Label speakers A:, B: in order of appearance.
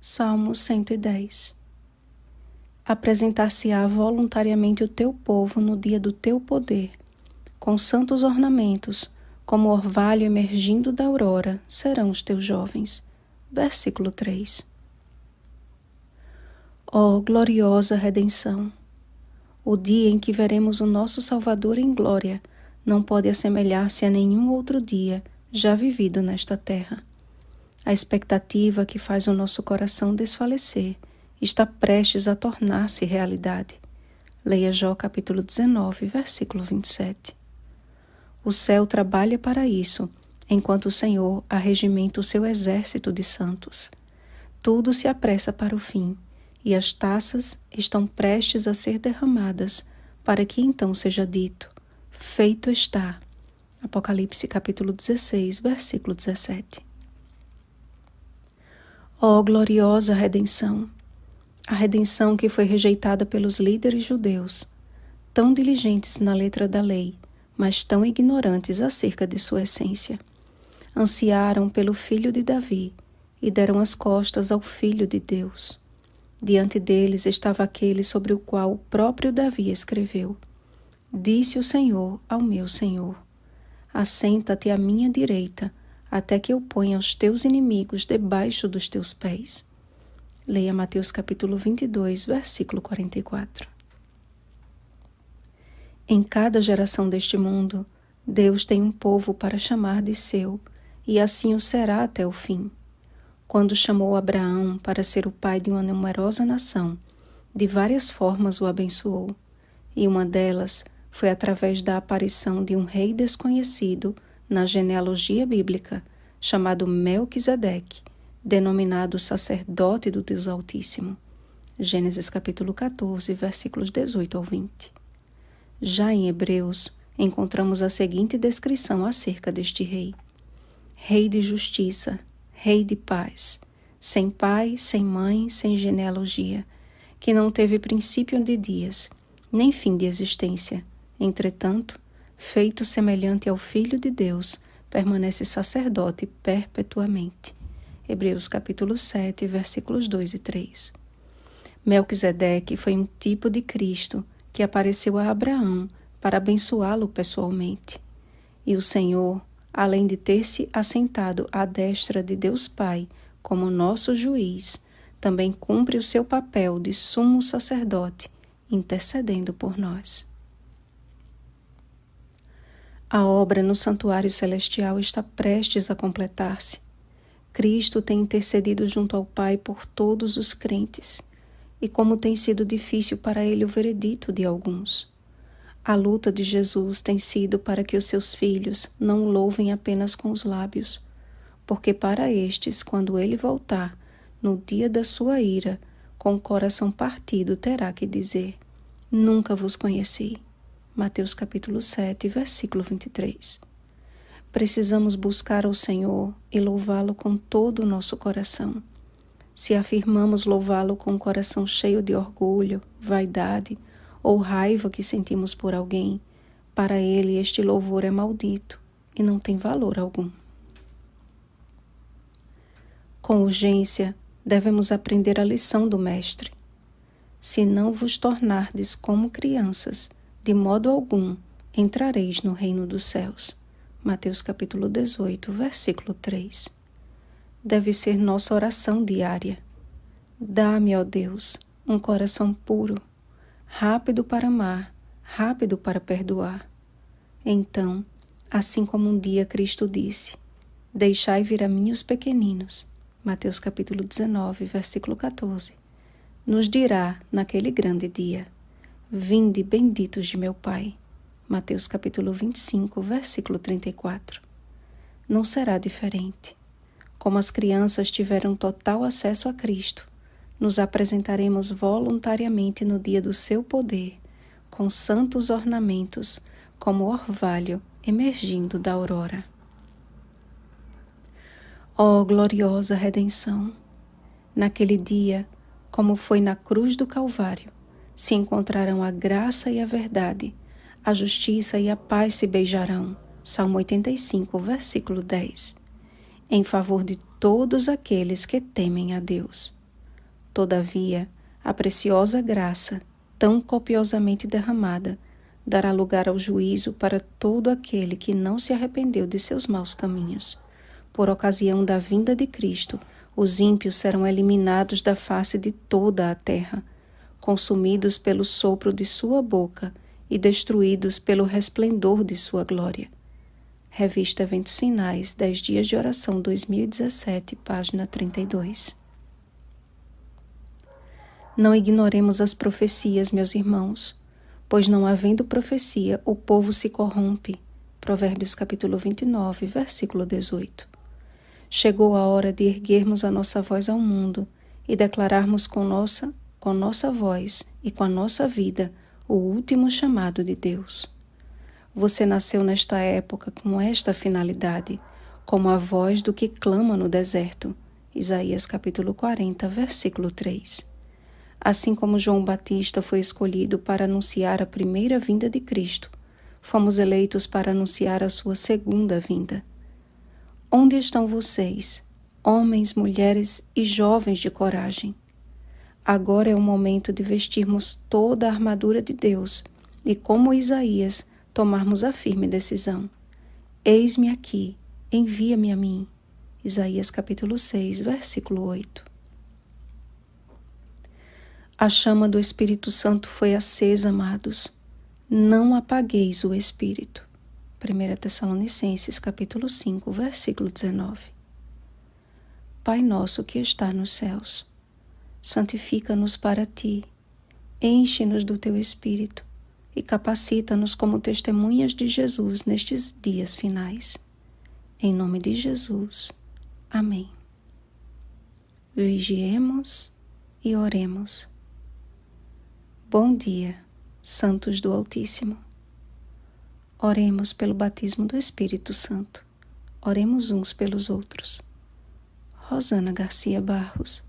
A: Salmo 110 Apresentar-se-á voluntariamente o teu povo no dia do teu poder, com santos ornamentos, como orvalho emergindo da aurora, serão os teus jovens. Versículo 3 Ó oh, gloriosa redenção! O dia em que veremos o nosso Salvador em glória não pode assemelhar-se a nenhum outro dia já vivido nesta terra. A expectativa que faz o nosso coração desfalecer está prestes a tornar-se realidade. Leia Jó capítulo 19, versículo 27. O céu trabalha para isso, enquanto o Senhor arregimenta o seu exército de santos. Tudo se apressa para o fim, e as taças estão prestes a ser derramadas, para que então seja dito: Feito está. Apocalipse capítulo 16, versículo 17. Ó oh, gloriosa redenção! A redenção que foi rejeitada pelos líderes judeus, tão diligentes na letra da lei, mas tão ignorantes acerca de sua essência. Ansiaram pelo filho de Davi e deram as costas ao filho de Deus. Diante deles estava aquele sobre o qual o próprio Davi escreveu: Disse o Senhor ao meu Senhor: Assenta-te à minha direita até que eu ponha os teus inimigos debaixo dos teus pés. Leia Mateus capítulo 22, versículo 44. Em cada geração deste mundo, Deus tem um povo para chamar de seu, e assim o será até o fim. Quando chamou Abraão para ser o pai de uma numerosa nação, de várias formas o abençoou, e uma delas foi através da aparição de um rei desconhecido na genealogia bíblica, chamado Melquisedeque, denominado sacerdote do Deus Altíssimo. Gênesis capítulo 14, versículos 18 ao 20. Já em Hebreus, encontramos a seguinte descrição acerca deste rei: Rei de justiça, rei de paz, sem pai, sem mãe, sem genealogia, que não teve princípio de dias, nem fim de existência. Entretanto, feito semelhante ao Filho de Deus, permanece sacerdote perpetuamente. Hebreus capítulo 7, versículos 2 e 3. Melquisedeque foi um tipo de Cristo que apareceu a Abraão para abençoá-lo pessoalmente. E o Senhor, além de ter se assentado à destra de Deus Pai como nosso juiz, também cumpre o seu papel de sumo sacerdote, intercedendo por nós. A obra no santuário celestial está prestes a completar-se. Cristo tem intercedido junto ao Pai por todos os crentes, e como tem sido difícil para ele o veredito de alguns. A luta de Jesus tem sido para que os seus filhos não louvem apenas com os lábios, porque para estes, quando ele voltar, no dia da sua ira, com o coração partido terá que dizer: Nunca vos conheci. Mateus capítulo 7, versículo 23. Precisamos buscar ao Senhor e louvá-lo com todo o nosso coração. Se afirmamos louvá-lo com um coração cheio de orgulho, vaidade ou raiva que sentimos por alguém, para ele este louvor é maldito e não tem valor algum. Com urgência, devemos aprender a lição do Mestre. Se não vos tornardes como crianças, de modo algum entrareis no reino dos céus. Mateus capítulo 18, versículo 3. Deve ser nossa oração diária. Dá-me, ó Deus, um coração puro, rápido para amar, rápido para perdoar. Então, assim como um dia Cristo disse: Deixai vir a mim os pequeninos. Mateus capítulo 19, versículo 14. Nos dirá naquele grande dia. Vinde benditos de meu Pai. Mateus capítulo 25, versículo 34. Não será diferente. Como as crianças tiveram total acesso a Cristo, nos apresentaremos voluntariamente no dia do seu poder, com santos ornamentos, como orvalho emergindo da aurora. Ó oh, gloriosa redenção! Naquele dia, como foi na cruz do Calvário, se encontrarão a graça e a verdade, a justiça e a paz se beijarão. Salmo 85, versículo 10. Em favor de todos aqueles que temem a Deus. Todavia, a preciosa graça, tão copiosamente derramada, dará lugar ao juízo para todo aquele que não se arrependeu de seus maus caminhos. Por ocasião da vinda de Cristo, os ímpios serão eliminados da face de toda a terra consumidos pelo sopro de sua boca e destruídos pelo resplendor de sua glória. Revista Eventos Finais, 10 Dias de Oração 2017, página 32. Não ignoremos as profecias, meus irmãos, pois não havendo profecia, o povo se corrompe. Provérbios capítulo 29, versículo 18. Chegou a hora de erguermos a nossa voz ao mundo e declararmos com nossa com nossa voz e com a nossa vida, o último chamado de Deus. Você nasceu nesta época com esta finalidade, como a voz do que clama no deserto. Isaías capítulo 40, versículo 3. Assim como João Batista foi escolhido para anunciar a primeira vinda de Cristo, fomos eleitos para anunciar a sua segunda vinda. Onde estão vocês, homens, mulheres e jovens de coragem? Agora é o momento de vestirmos toda a armadura de Deus e, como Isaías, tomarmos a firme decisão. Eis-me aqui, envia-me a mim. Isaías capítulo 6, versículo 8. A chama do Espírito Santo foi acesa, amados. Não apagueis o Espírito. 1 Tessalonicenses capítulo 5, versículo 19. Pai nosso que está nos céus santifica-nos para ti, enche-nos do teu espírito e capacita-nos como testemunhas de Jesus nestes dias finais. Em nome de Jesus. Amém. Vigiemos e oremos. Bom dia, santos do Altíssimo. Oremos pelo batismo do Espírito Santo. Oremos uns pelos outros. Rosana Garcia Barros.